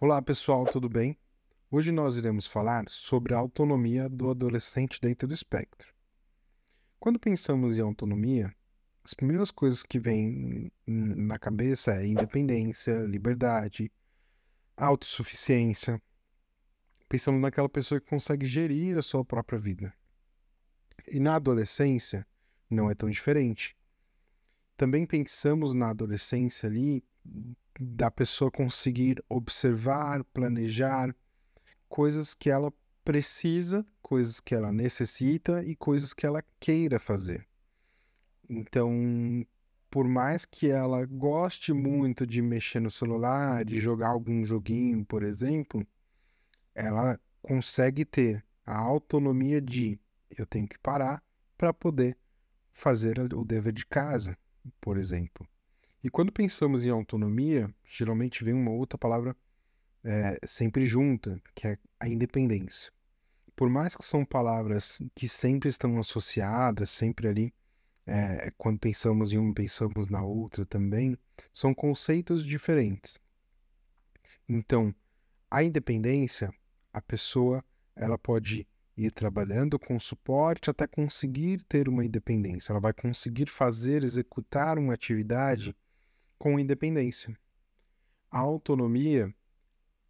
Olá pessoal, tudo bem? Hoje nós iremos falar sobre a autonomia do adolescente dentro do espectro. Quando pensamos em autonomia, as primeiras coisas que vêm na cabeça é independência, liberdade, autossuficiência. Pensamos naquela pessoa que consegue gerir a sua própria vida. E na adolescência não é tão diferente. Também pensamos na adolescência ali da pessoa conseguir observar, planejar coisas que ela precisa, coisas que ela necessita e coisas que ela queira fazer. Então, por mais que ela goste muito de mexer no celular, de jogar algum joguinho, por exemplo, ela consegue ter a autonomia de eu tenho que parar para poder fazer o dever de casa, por exemplo. E quando pensamos em autonomia, geralmente vem uma outra palavra é, sempre junta, que é a independência. Por mais que são palavras que sempre estão associadas, sempre ali, é, quando pensamos em uma, pensamos na outra também, são conceitos diferentes. Então, a independência, a pessoa ela pode ir trabalhando com suporte até conseguir ter uma independência. Ela vai conseguir fazer, executar uma atividade com independência. A autonomia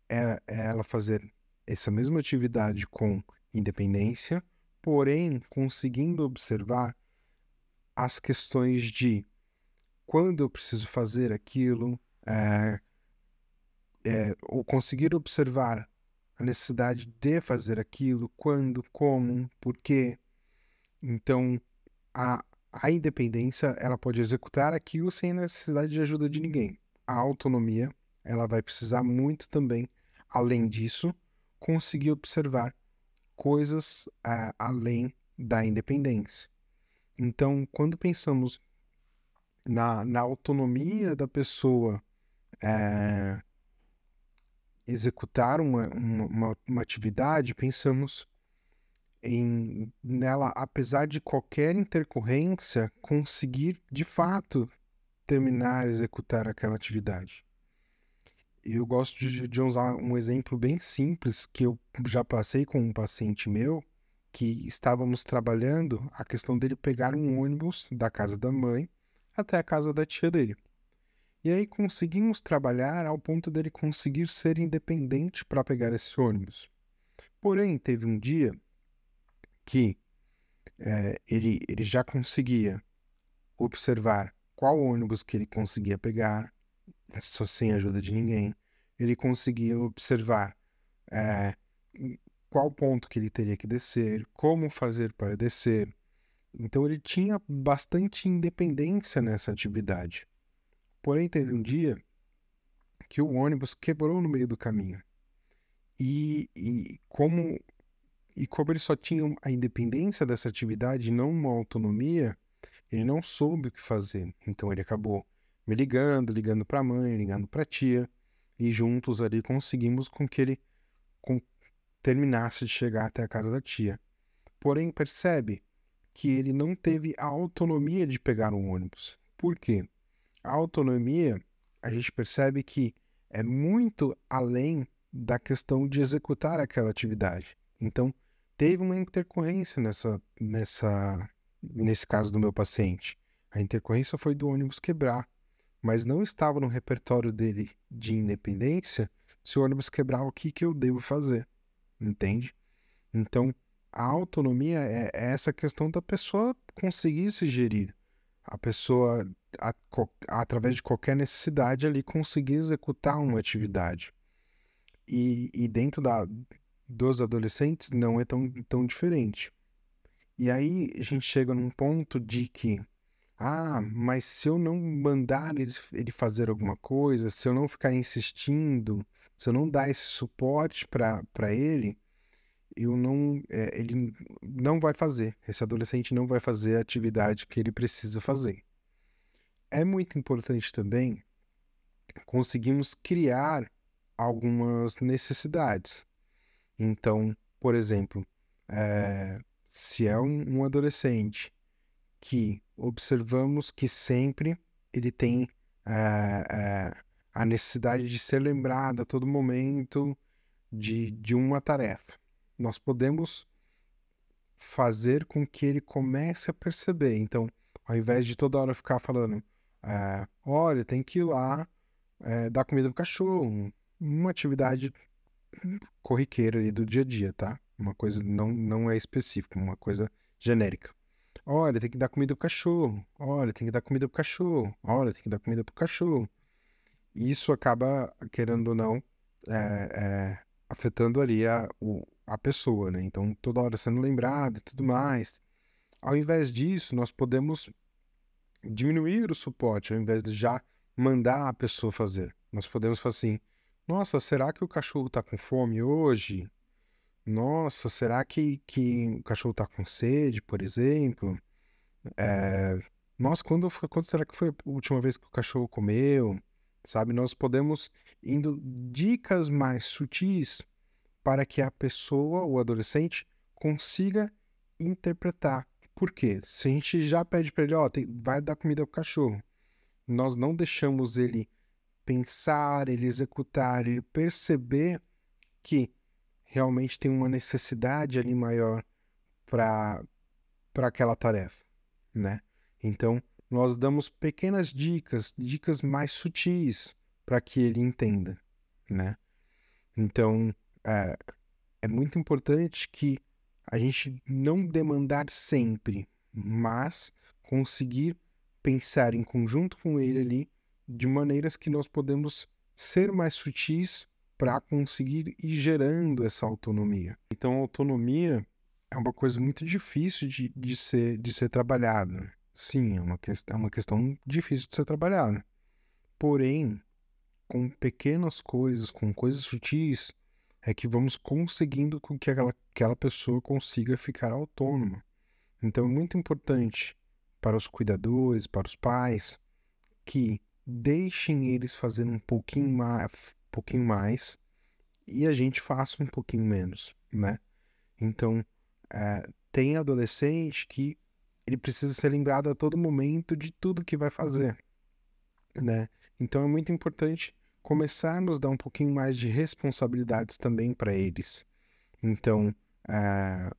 é, é ela fazer essa mesma atividade com independência, porém conseguindo observar as questões de quando eu preciso fazer aquilo, é, é, ou conseguir observar a necessidade de fazer aquilo, quando, como, por quê. Então, a a independência ela pode executar aquilo sem necessidade de ajuda de uhum. ninguém. A autonomia ela vai precisar muito também, além disso, conseguir observar coisas uh, além da independência. Então, quando pensamos na, na autonomia da pessoa é, executar uma, uma, uma atividade, pensamos em, nela, apesar de qualquer intercorrência, conseguir de fato terminar, uhum. executar aquela atividade. Eu gosto de, de usar um exemplo bem simples que eu já passei com um paciente meu, que estávamos trabalhando a questão dele pegar um ônibus da casa da mãe até a casa da tia dele. E aí conseguimos trabalhar ao ponto dele conseguir ser independente para pegar esse ônibus. Porém, teve um dia que é, ele, ele já conseguia observar qual ônibus que ele conseguia pegar, só sem ajuda de ninguém, ele conseguia observar é, qual ponto que ele teria que descer, como fazer para descer. Então ele tinha bastante independência nessa atividade. Porém, teve um dia que o ônibus quebrou no meio do caminho. E, e como e como ele só tinha a independência dessa atividade, não uma autonomia, ele não soube o que fazer. Então ele acabou me ligando, ligando para a mãe, ligando para a tia, e juntos ali conseguimos com que ele com, terminasse de chegar até a casa da tia. Porém, percebe que ele não teve a autonomia de pegar um ônibus. Por quê? A autonomia, a gente percebe que é muito além da questão de executar aquela atividade. Então, teve uma intercorrência nessa, nessa, nesse caso do meu paciente. A intercorrência foi do ônibus quebrar, mas não estava no repertório dele de independência se o ônibus quebrar, o que, que eu devo fazer? Entende? Então, a autonomia é, é essa questão da pessoa conseguir se gerir. A pessoa, a, através de qualquer necessidade ali, conseguir executar uma atividade. E, e dentro da, dos adolescentes não é tão, tão diferente. E aí a gente chega num ponto de que, ah, mas se eu não mandar ele, fazer alguma coisa, se eu não ficar insistindo, se eu não dar esse suporte para ele, eu não, é, ele não vai fazer. Esse adolescente não vai fazer a atividade que ele precisa fazer. É muito importante também conseguimos criar algumas necessidades. Então, por exemplo, é, se é um, um adolescente que observamos que sempre ele tem é, é, a necessidade de ser lembrado a todo momento de, de uma tarefa. Nós podemos fazer com que ele comece a perceber. Então, ao invés de toda hora ficar falando, é, olha, tem que ir lá dar comida pro cachorro, uma atividade corriqueira ali do dia a dia, tá? Uma coisa uhum. não, não é específica, uma coisa genérica. Olha, tem que dar comida pro cachorro. Olha, tem que dar comida pro cachorro. Olha, tem que dar comida pro cachorro. isso acaba, querendo ou não, é, é, afetando ali a, o, a pessoa, né? Então, toda hora sendo lembrado e tudo uhum. mais. Ao invés disso, nós podemos diminuir o suporte, ao invés de já mandar a pessoa fazer. Nós podemos fazer assim, nossa, será que o cachorro tá com fome hoje? Nossa, será que, que o cachorro tá com sede, por exemplo? É... Nossa, quando, quando será que foi a última vez que o cachorro comeu? Sabe, nós podemos indo dicas mais sutis para que a pessoa, o adolescente, consiga interpretar. Por quê? Se a gente já pede para ele, ó, oh, vai dar comida pro cachorro, nós não deixamos ele pensar, ele executar, ele perceber que realmente tem uma necessidade ali maior para aquela tarefa, né? Então, nós damos pequenas dicas, dicas mais sutis para que ele entenda, né? Então, é, é muito importante que a gente não demandar sempre, mas conseguir pensar em conjunto com ele ali de maneiras que nós podemos ser mais sutis para conseguir ir gerando essa autonomia. Então, a autonomia é uma coisa muito difícil de, de ser, de ser trabalhada. Sim, é uma, que, é uma questão difícil de ser trabalhada. Porém, com pequenas coisas, com coisas sutis, é que vamos conseguindo com que aquela, aquela pessoa consiga ficar autônoma. Então, é muito importante para os cuidadores, para os pais, que deixem eles fazerem um pouquinho mais, um pouquinho mais e a gente faça um pouquinho menos, né? Então, é, tem adolescente que ele precisa ser lembrado a todo momento de tudo que vai fazer, né? Então é muito importante começarmos a dar um pouquinho mais de responsabilidades também para eles. Então, é,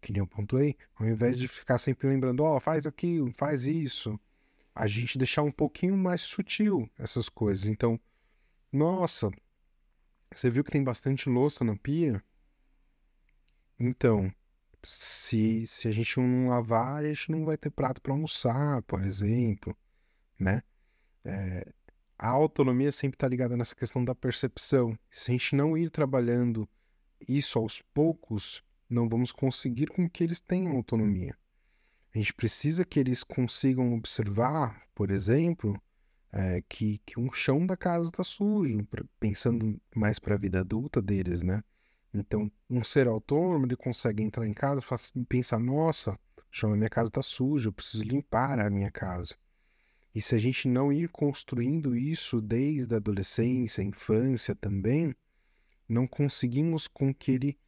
que nem eu pontuei, ao invés de ficar sempre lembrando, ó, oh, faz aquilo, faz isso, a gente deixar um pouquinho mais sutil essas coisas. Então, nossa, você viu que tem bastante louça na pia? Então, se, se a gente não lavar, a gente não vai ter prato para almoçar, por exemplo, né? É, a autonomia sempre está ligada nessa questão da percepção. Se a gente não ir trabalhando isso aos poucos, não vamos conseguir com que eles tenham autonomia. A gente precisa que eles consigam observar, por exemplo, é, que, que um chão da casa está sujo, pra, pensando mais para a vida adulta deles, né? Então, um ser autônomo, ele consegue entrar em casa e pensar, nossa, o chão da minha casa está sujo, eu preciso limpar a minha casa. E se a gente não ir construindo isso desde a adolescência, a infância também, não conseguimos com que ele,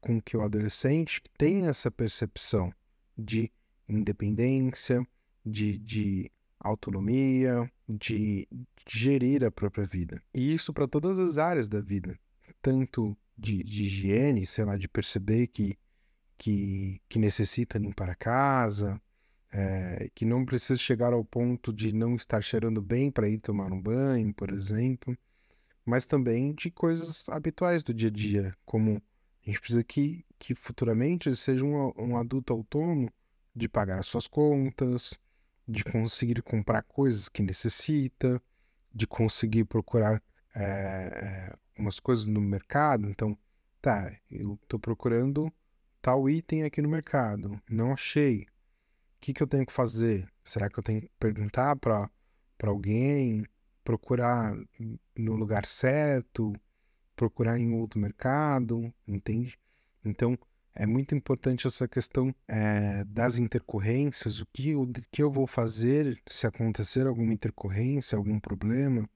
com que o adolescente tenha essa percepção de independência, de, de autonomia, de, gerir a própria vida. E isso para todas as áreas da vida, tanto de, de higiene, sei lá, de perceber que, que, que necessita limpar a casa, é, que não precisa chegar ao ponto de não estar cheirando bem para ir tomar um banho, por exemplo, mas também de coisas habituais do dia a dia, como a gente precisa que, que futuramente seja um, um adulto autônomo de pagar suas contas, de conseguir comprar coisas que necessita, de conseguir procurar é, umas coisas no mercado. Então, tá, eu estou procurando tal item aqui no mercado, não achei. O que, que eu tenho que fazer? Será que eu tenho que perguntar para alguém? Procurar no lugar certo? Procurar em outro mercado? Entende? Então, é muito importante essa questão é, das intercorrências, o que, o que eu vou fazer se acontecer alguma intercorrência, algum problema.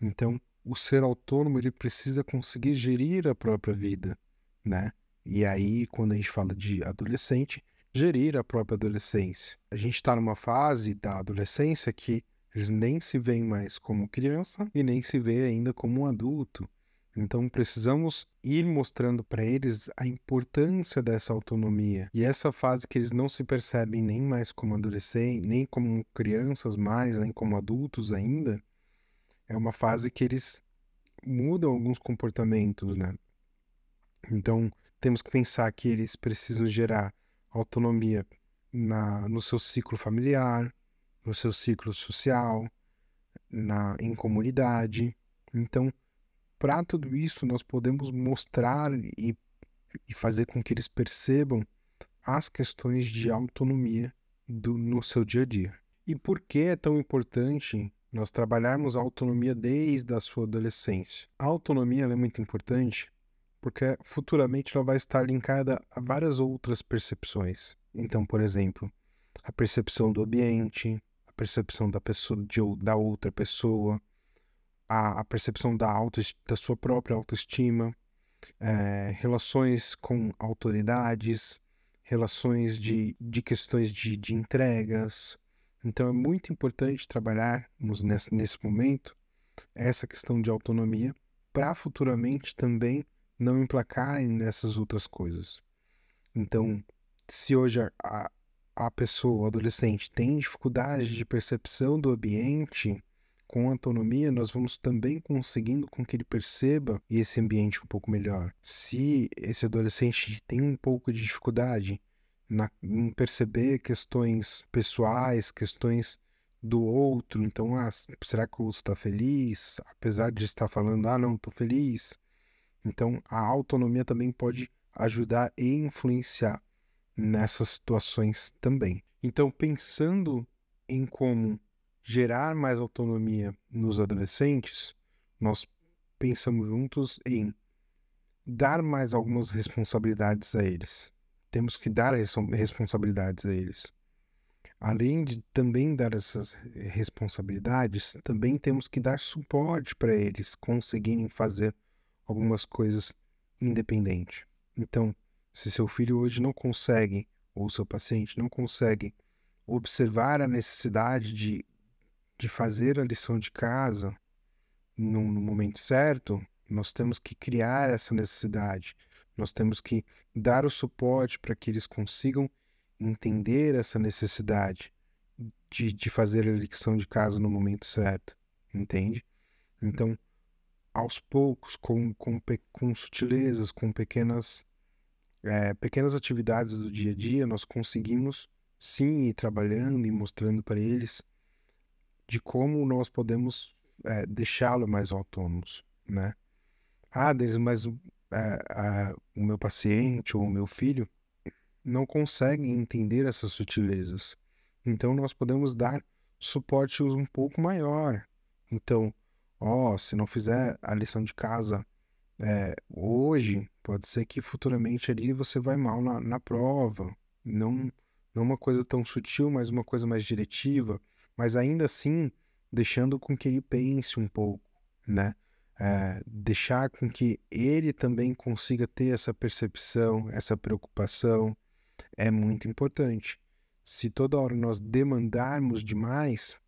Então, o ser autônomo ele precisa conseguir gerir a própria vida, né? E aí, quando a gente fala de adolescente, gerir a própria adolescência. A gente está numa fase da adolescência que eles nem se veem mais como criança e nem se vê ainda como um adulto. Então precisamos ir mostrando para eles a importância dessa autonomia. E essa fase que eles não se percebem nem mais como adolescentes, nem como crianças mais, nem como adultos ainda, é uma fase que eles mudam alguns comportamentos, né? Então, temos que pensar que eles precisam gerar autonomia na, no seu ciclo familiar, no seu ciclo social, na, em comunidade. Então, para tudo isso, nós podemos mostrar e, e, fazer com que eles percebam as questões de autonomia do, no seu dia a dia. E por que é tão importante nós trabalharmos a autonomia desde a sua adolescência? A autonomia é muito importante porque futuramente ela vai estar linkada a várias outras percepções. Então, por exemplo, a percepção do ambiente, a percepção da pessoa de, da outra pessoa, a, a percepção da, auto, da sua própria autoestima, é, relações com autoridades, relações de, de questões de, de entregas. Então é muito importante trabalharmos nesse, nesse momento essa questão de autonomia para futuramente também não emplacarem nessas outras coisas. Então, se hoje a, a pessoa, o adolescente, tem dificuldade de percepção do ambiente, com autonomia, nós vamos também conseguindo com que ele perceba esse ambiente um pouco melhor. Se esse adolescente tem um pouco de dificuldade na, em perceber questões pessoais, questões do outro. Então, ah, será que o outro está feliz? Apesar de estar falando, ah, não, estou feliz. Então, a autonomia também pode ajudar e influenciar nessas situações também. Então, pensando em como gerar mais autonomia nos adolescentes, nós pensamos juntos em dar mais algumas responsabilidades a eles. Temos que dar responsabilidades a eles. Além de também dar essas responsabilidades, também temos que dar suporte para eles conseguirem fazer algumas coisas independente. Então, se seu filho hoje não consegue, ou seu paciente não consegue observar a necessidade de de fazer a lição de casa no, no momento certo, nós temos que criar essa necessidade, nós temos que dar o suporte para que eles consigam entender essa necessidade de, de fazer a lição de casa no momento certo, entende? Então, aos poucos, com, com, com sutilezas, com pequenas, é, pequenas atividades do dia a dia, nós conseguimos sim ir trabalhando e mostrando para eles de como nós podemos é, deixá-lo mais autônomos, né? Ah, Denis, mas é, o meu paciente ou o meu filho não consegue entender essas sutilezas. Então, nós podemos dar suporte um pouco maior. Então, ó, oh, se não fizer a lição de casa é, hoje, pode ser que futuramente ali você vai mal na, na prova. Não, não uma coisa tão sutil, mas uma coisa mais diretiva mas ainda assim deixando com que ele pense um pouco, né? É, uhum. deixar com que ele também consiga ter essa percepção, essa preocupação é muito importante. Se toda hora nós demandarmos demais,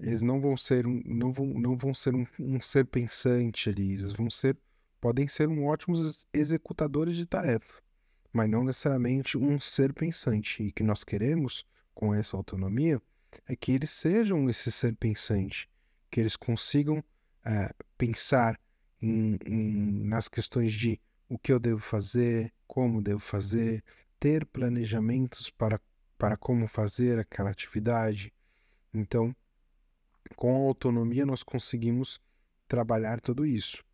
eles não vão ser um, não vão, não vão ser um, um ser pensante ali, eles vão ser podem ser um ótimos executadores de tarefa, mas não necessariamente um ser pensante e que nós queremos com essa autonomia é que eles sejam esse ser pensante, que eles consigam é, pensar em, em, nas questões de o que eu devo fazer, como devo fazer, ter planejamentos para, para como fazer aquela atividade. Então, com a autonomia, nós conseguimos trabalhar tudo isso.